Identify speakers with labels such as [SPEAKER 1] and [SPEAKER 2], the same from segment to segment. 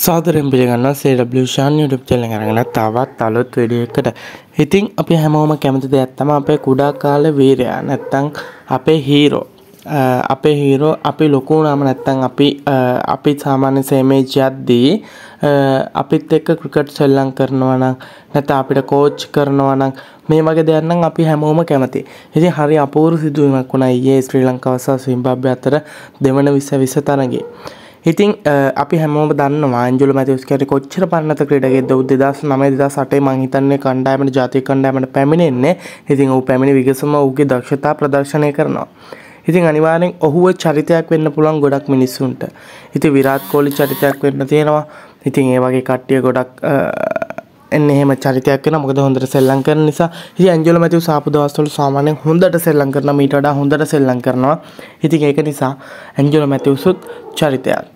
[SPEAKER 1] සාදරෙන් පිළිගන්න සේඩබ්ලු ෂාන් YouTube channel කරගෙන තවත් අලුත් වීඩියෝ එකකට. ඉතින් අපි හැමෝම කැමති දෙයක් තමයි අපේ කුඩා කාලේ වීරයා නැත්තම් අපේ හීරෝ. අපේ හීරෝ අපි ලොකු වුණාම නැත්තම් අපි අපි සාමාන්‍ය සේමේජ් යද්දී අපිත් එක්ක ක්‍රිකට් සෙල්ලම් කරනවා නම් නැත්නම් අපිට කෝච් කරනවා නම් මේ වගේ දෙයක් නම් අපි හැමෝම කැමති. ඉතින් හරි අපූර්ව සිදුවීමක් වුණා ඊයේ ශ්‍රී ලංකාව සහ සිම්බාබ්වේ අතර දෙවන 2020 තරගයේ. ඉතින් අපි හැමෝම දන්න වාන්ජුල මැතිස් කැට කොච්චර පන්නත ක්‍රඩගෙද උදදස් නමයි දා සටේ මංහිතන්නේ කණ්ඩායමට ජාතිය කණ්ඩෑමට පැමිණෙන්නේ ඉතින් ඔහු පැමිණි විගසම ඔහුගේ දක්ෂතා ප්‍රදර්ශනය කරනවා. ඉතින් අනිවාරෙන් ඔහුව චරිතයක් වෙන්න පුළුවන් ගොඩක් මිනිස්සුන්ට. ඉති විරාත් කෝලි චරිතයක් වෙන්න තියෙනවා ඉතින් ඒ වගේ කට්ටිය ගොඩක් එන්න එහෙම චරිතයක් වෙන මොකද හොඳට සෙල්ලම් කරන නිසා ඉතින් ඇන්ජලෝ මැතිව්ස් ආපු දවස්වල සාමාන්‍යයෙන් හොඳට සෙල්ලම් කරනවා මීට වඩා හොඳට සෙල්ලම් කරනවා ඉතින් ඒක නිසා ඇන්ජලෝ මැතිව්ස්ුත් චරිතයක්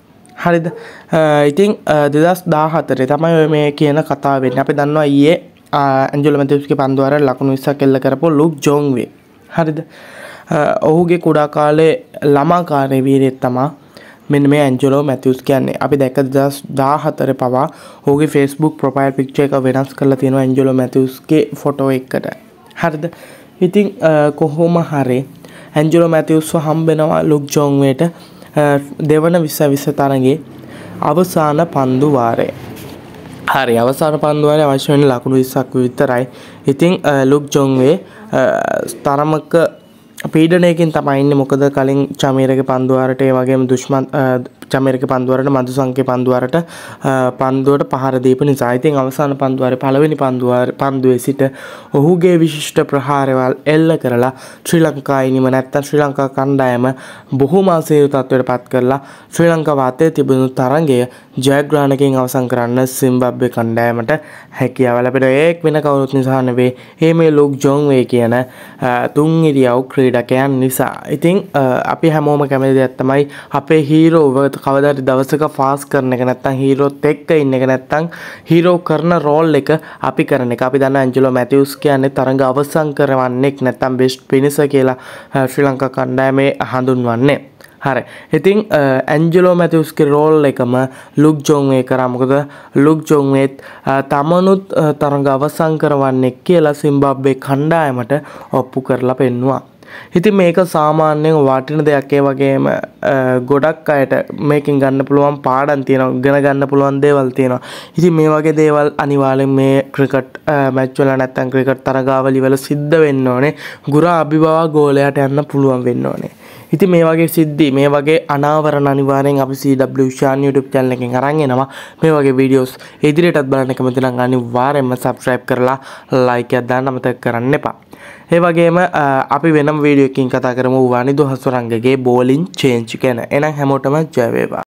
[SPEAKER 1] හරිද ඉතින් 2014 තමයි ඔය මේ කියන කතාව වෙන්නේ අපි දන්නවා ඊයේ ඇන්ජලෝ මැතිව්ස්ගේ පන්දුවර ලකුණු 20ක් එල්ල කරපු ලුක් ජොන්වේ හරිද ඔහුගේ කුඩා කාලේ ළමා කාර්යවීරයෙක් තමයි මෙන්න මේ ඇන්ජලෝ මැතිවස් කියන්නේ අපි දැක දස් දාහතර පවා හෝගේ ෆෙස්බුක් ප්‍රොපයිල් පික්ෂ එක වෙනස් කරලා තියෙන ඇන්ජලෝ මැතිවස්ගේ ෆොටෝ එකට හරිද ඉතිං කොහොම හරේ ඇන්ජලෝ මැතිවස්ව හම්බෙනවා ලොක් ජෝන්වයට දෙවන විස්ස විස්ස තරගේ අවසාන පන්දු වාරය හරි අවසාන පන්දුවල අවශ්‍ය වෙන ලකුණු විස්සක් විතරයි ඉතිං ලොක් ජොන්වේ තරමක පීඩනයකින් තමයින්න මොකද කලින් චමීරක පන්දුවාරට ඒ වගේම දුෂ්මන් චමරික පන්දුවරට මදු සංකය පන්දුවරට පන්දුවට පහරදීප නිසා ඉතින් අවසාන පන්දුවර පළවෙනි පන්දුවර පන්දුවේ සිට ඔහුගේ විශිෂ්ට ප්‍රහාරවල් එල්ල කරලා ශ්‍රී ලංකායිනිම නැත්තන් ශ්‍රී ලංකා කණ්ඩායම බොහොම අසේරු තත්ත්වයට පත් කරලා ශ්‍රී ලංකා වාතය තිබුණු තරගය ජයග්‍රහණකින් අවසන් කරන්න සිම්බබ්වේ කණ්ඩායමට හැකියාව ලැබෙන ඒක වෙන කවුරුත් නිසා නෙවෙයි ඒ මේ ලුක් ජොන් වේ කියන තුන් ඉරියව් ක්‍රීඩකයන් නිසා ඉතින් අපි හැමෝම කැමති දෙයක් තමයි අපේ හීරෝව කවදට දවසක ෆාස් කරන එක නැත්තං හීරෝත් එක්ක ඉන්න එක නැත්තං හීරෝ කරන රෝල් එක අපි කරන එක අපි දන්න ඇන්ජලෝ මැතිවස් කියන්නේ තරඟ අවසං කරවන්නෙක් නැත්තම් බෙස්ට් පිනිස කියලා ශ්‍රී ලංකා කණ්ඩෑමේ හඳුන්වන්නේ හරි ඉතිං ඇන්ජලෝ මැතිවස්ක රෝල් එකම ලුක් ජොන්ේ කරමකද ලුක් ජොන්ේත් තමනුත් තරඟ අවසංකරවන්නේ කියලා සිම්බාබ්බේ කණ්ඩායමට ඔප්පු කරලා පෙන්වා ඉතින් මේක සාමාන්‍යයෙන් වටින දෙයක් ඒ වගේම ගොඩක් අයට මේකින් ගන්න පුළුවන් පාඩම් තියෙනවා ඉගෙන ගන්න පුළුවන් දේවල් තියෙනවා. ඉතින් මේ වගේ දේවල් අනිවාර්යෙන් මේ ක්‍රිකට් මැච් වල නැත්තම් ක්‍රිකට් තරගාවලි වල සිද්ධ වෙන්න ඕනේ. ගුරා අභිභවා ගෝලයට යන්න පුළුවන් වෙන්න ඕනේ. ඉති මේ වගේ සිද්ධි මේ වගේ අනාවරණ අනිවාරෙන් අපි CWෂාන් YouTube චැනල් එකෙන් අරන් එනවා මේ වගේ වීඩියෝස් ඉදිරියටත් බලන්න කැමති නම් අනිවාර්යයෙන්ම subscribe කරලා like එකක් දාන්න අමතක කරන්න එපා ඒ වගේම අපි වෙනම් වීඩියෝ එකකින් කතා කරමු වානිදු හසුරංගගේ බෝලින් චේන්ජ් ගැන. එහෙනම් හැමෝටම ජය වේවා.